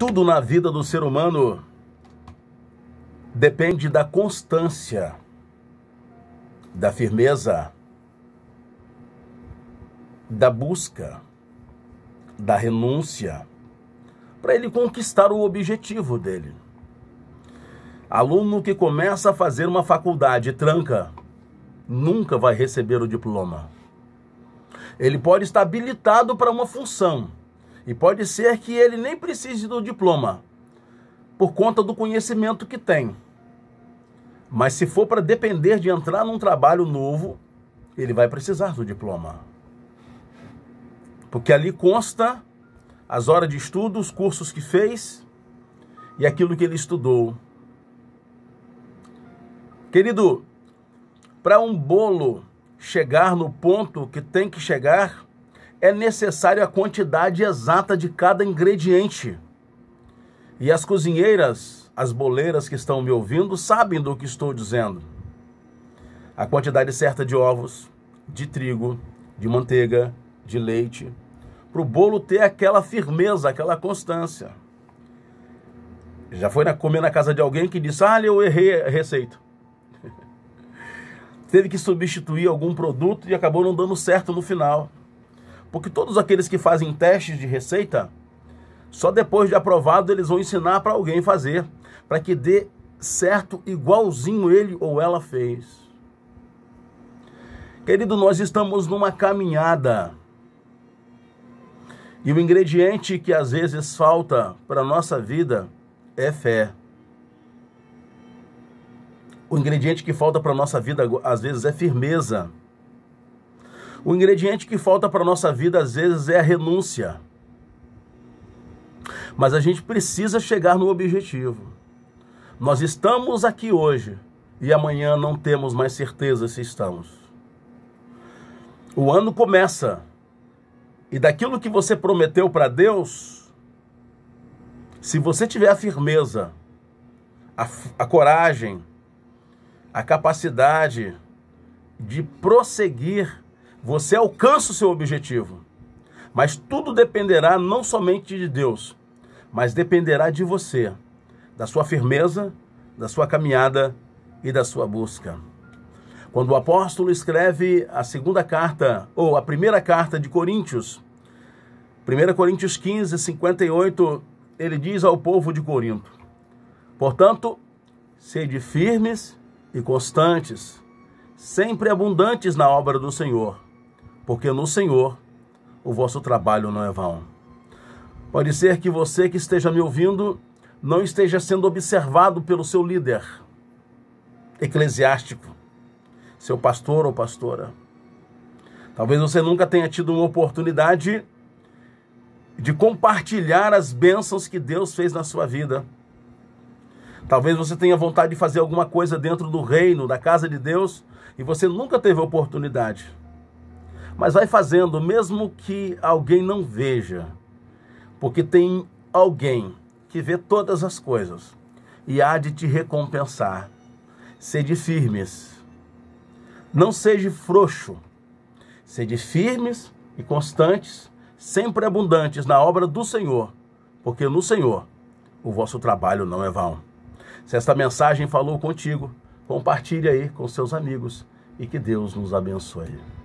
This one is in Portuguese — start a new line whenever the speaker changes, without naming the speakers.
Tudo na vida do ser humano depende da constância, da firmeza, da busca, da renúncia, para ele conquistar o objetivo dele. Aluno que começa a fazer uma faculdade tranca, nunca vai receber o diploma. Ele pode estar habilitado para uma função, e pode ser que ele nem precise do diploma, por conta do conhecimento que tem. Mas se for para depender de entrar num trabalho novo, ele vai precisar do diploma. Porque ali consta as horas de estudo, os cursos que fez e aquilo que ele estudou. Querido, para um bolo chegar no ponto que tem que chegar, é necessário a quantidade exata de cada ingrediente. E as cozinheiras, as boleiras que estão me ouvindo, sabem do que estou dizendo. A quantidade certa de ovos, de trigo, de manteiga, de leite, para o bolo ter aquela firmeza, aquela constância. Já foi na, comer na casa de alguém que disse: Ah, eu errei a receita. Teve que substituir algum produto e acabou não dando certo no final. Porque todos aqueles que fazem testes de receita, só depois de aprovado eles vão ensinar para alguém fazer, para que dê certo igualzinho ele ou ela fez. Querido, nós estamos numa caminhada. E o ingrediente que às vezes falta para a nossa vida é fé. O ingrediente que falta para a nossa vida às vezes é firmeza. O ingrediente que falta para a nossa vida às vezes é a renúncia. Mas a gente precisa chegar no objetivo. Nós estamos aqui hoje e amanhã não temos mais certeza se estamos. O ano começa e daquilo que você prometeu para Deus, se você tiver a firmeza, a, a coragem, a capacidade de prosseguir você alcança o seu objetivo. Mas tudo dependerá não somente de Deus, mas dependerá de você, da sua firmeza, da sua caminhada e da sua busca. Quando o apóstolo escreve a segunda carta, ou a primeira carta de Coríntios, 1 Coríntios 15, 58, ele diz ao povo de Corinto: Portanto, sede firmes e constantes, sempre abundantes na obra do Senhor porque no Senhor o vosso trabalho não é vão. Pode ser que você que esteja me ouvindo não esteja sendo observado pelo seu líder eclesiástico, seu pastor ou pastora. Talvez você nunca tenha tido uma oportunidade de compartilhar as bênçãos que Deus fez na sua vida. Talvez você tenha vontade de fazer alguma coisa dentro do reino, da casa de Deus, e você nunca teve oportunidade. Mas vai fazendo, mesmo que alguém não veja, porque tem alguém que vê todas as coisas e há de te recompensar. Sede firmes, não seja frouxo, sede firmes e constantes, sempre abundantes na obra do Senhor, porque no Senhor o vosso trabalho não é vão. Se esta mensagem falou contigo, compartilhe aí com seus amigos e que Deus nos abençoe.